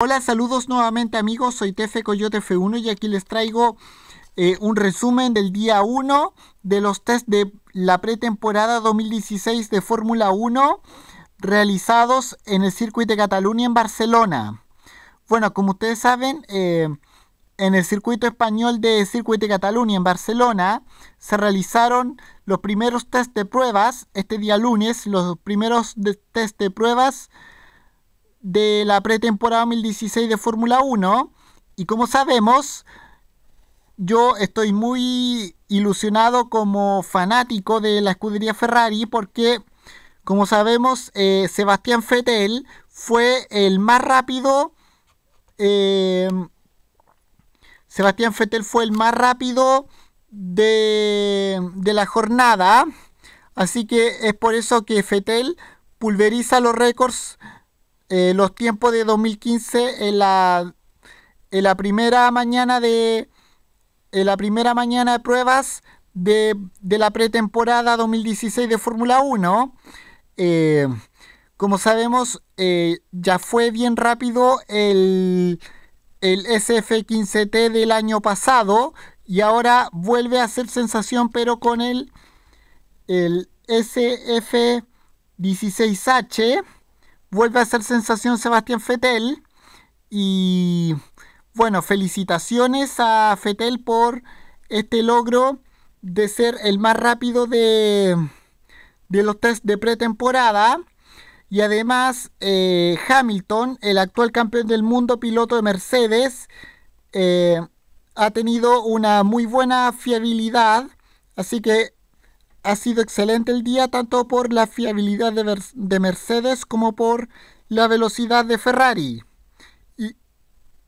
Hola, saludos nuevamente amigos, soy Tefe Coyote F1 y aquí les traigo eh, un resumen del día 1 de los test de la pretemporada 2016 de Fórmula 1 realizados en el circuito de Cataluña en Barcelona. Bueno, como ustedes saben, eh, en el circuito español de Circuito de Cataluña en Barcelona se realizaron los primeros test de pruebas este día lunes, los primeros test de pruebas de la pretemporada 2016 de Fórmula 1 y como sabemos, yo estoy muy ilusionado como fanático de la escudería Ferrari porque, como sabemos, eh, Sebastián Fettel fue el más rápido. Eh, Sebastián Fettel fue el más rápido de, de la jornada. Así que es por eso que Fettel pulveriza los récords eh, los tiempos de 2015 en la, en la primera mañana de en la primera mañana de pruebas de, la pretemporada 2016 de Fórmula 1. Eh, como sabemos, eh, ya fue bien rápido el, SF15T del año pasado y ahora vuelve a ser sensación, pero con el, el SF16H vuelve a ser sensación Sebastián Fetel. Y bueno, felicitaciones a Fetel por este logro de ser el más rápido de, los test de pretemporada. Y además eh, Hamilton, el actual campeón del mundo piloto de Mercedes, eh, ha tenido una muy buena fiabilidad. Así que ha sido excelente el día tanto por la fiabilidad de, Mercedes como por la velocidad de Ferrari.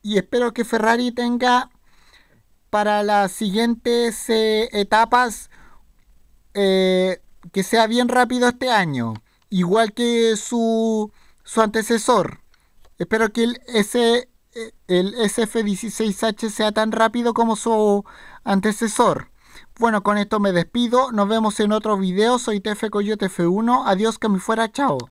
Y, espero que Ferrari tenga para las siguientes eh, etapas eh, que sea bien rápido este año, igual que su, antecesor. Espero que el, ese, eh, el SF16H sea tan rápido como su antecesor. Bueno, con esto me despido. Nos vemos en otro video. Soy TF Coyote F1. Adiós, que me fuera. Chao.